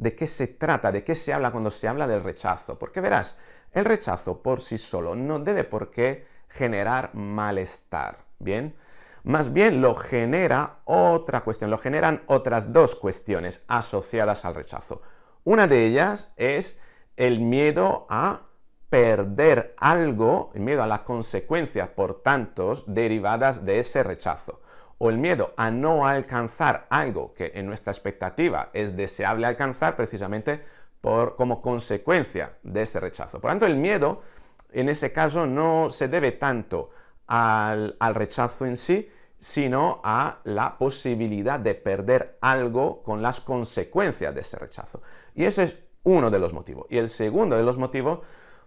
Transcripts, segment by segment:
de qué se trata, de qué se habla cuando se habla del rechazo. Porque verás, el rechazo por sí solo no debe por qué generar malestar, ¿bien? Más bien lo genera otra cuestión, lo generan otras dos cuestiones asociadas al rechazo. Una de ellas es el miedo a perder algo, el miedo a las consecuencias, por tantos, derivadas de ese rechazo o el miedo a no alcanzar algo que en nuestra expectativa es deseable alcanzar precisamente por, como consecuencia de ese rechazo. Por lo tanto, el miedo en ese caso no se debe tanto al, rechazo en sí, sino a la posibilidad de perder algo con las consecuencias de ese rechazo. Y ese es uno de los motivos. Y el segundo de los motivos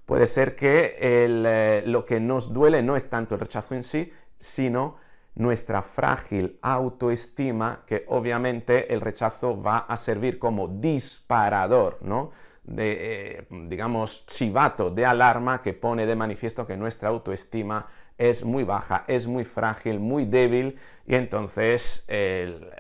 puede ser que eh, lo que nos duele no es tanto el rechazo en sí, sino nuestra frágil autoestima, que obviamente el rechazo va a servir como disparador, ¿no? De, eh, digamos, chivato de alarma que pone de manifiesto que nuestra autoestima es muy baja, es muy frágil, muy débil y entonces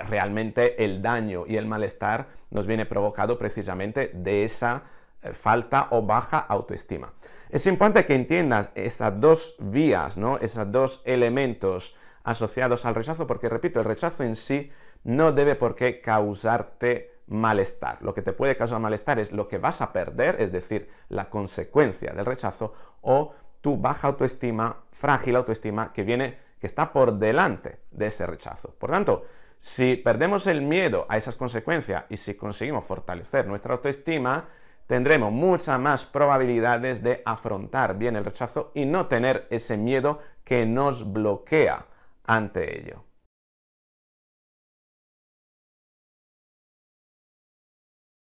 realmente el daño y el malestar nos viene provocado precisamente de esa eh, falta o baja autoestima. Es importante que entiendas esas dos vías, ¿no? esos dos elementos asociados al rechazo, porque repito, el rechazo en sí no debe por qué causarte malestar. Lo que te puede causar malestar es lo que vas a perder, es decir, la consecuencia del rechazo o tu baja autoestima, frágil autoestima que viene que está por delante de ese rechazo. Por tanto, si perdemos el miedo a esas consecuencias y si conseguimos fortalecer nuestra autoestima, tendremos muchas más probabilidades de afrontar bien el rechazo y no tener ese miedo que nos bloquea ante ello.